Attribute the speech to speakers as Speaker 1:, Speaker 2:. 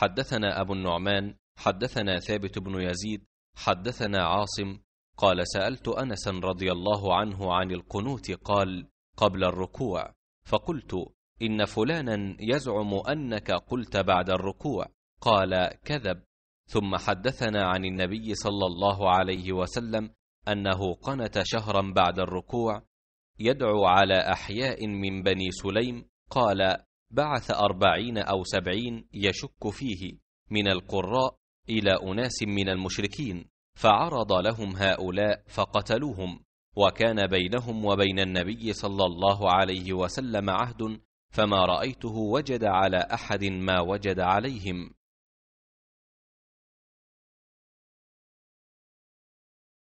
Speaker 1: حدثنا أبو النعمان
Speaker 2: حدثنا ثابت بن يزيد حدثنا عاصم قال سألت أنسا رضي
Speaker 3: الله عنه عن القنوت قال قبل الركوع فقلت إن فلانا يزعم أنك قلت بعد الركوع قال كذب ثم حدثنا عن النبي صلى الله عليه وسلم أنه قنت شهرا بعد الركوع يدعو على أحياء من بني سليم قال بعث أربعين أو سبعين يشك فيه من القراء إلى أناس من المشركين فعرض لهم هؤلاء فقتلوهم وكان بينهم وبين النبي صلى الله عليه وسلم عهد فما
Speaker 4: رأيته وجد على أحد ما وجد عليهم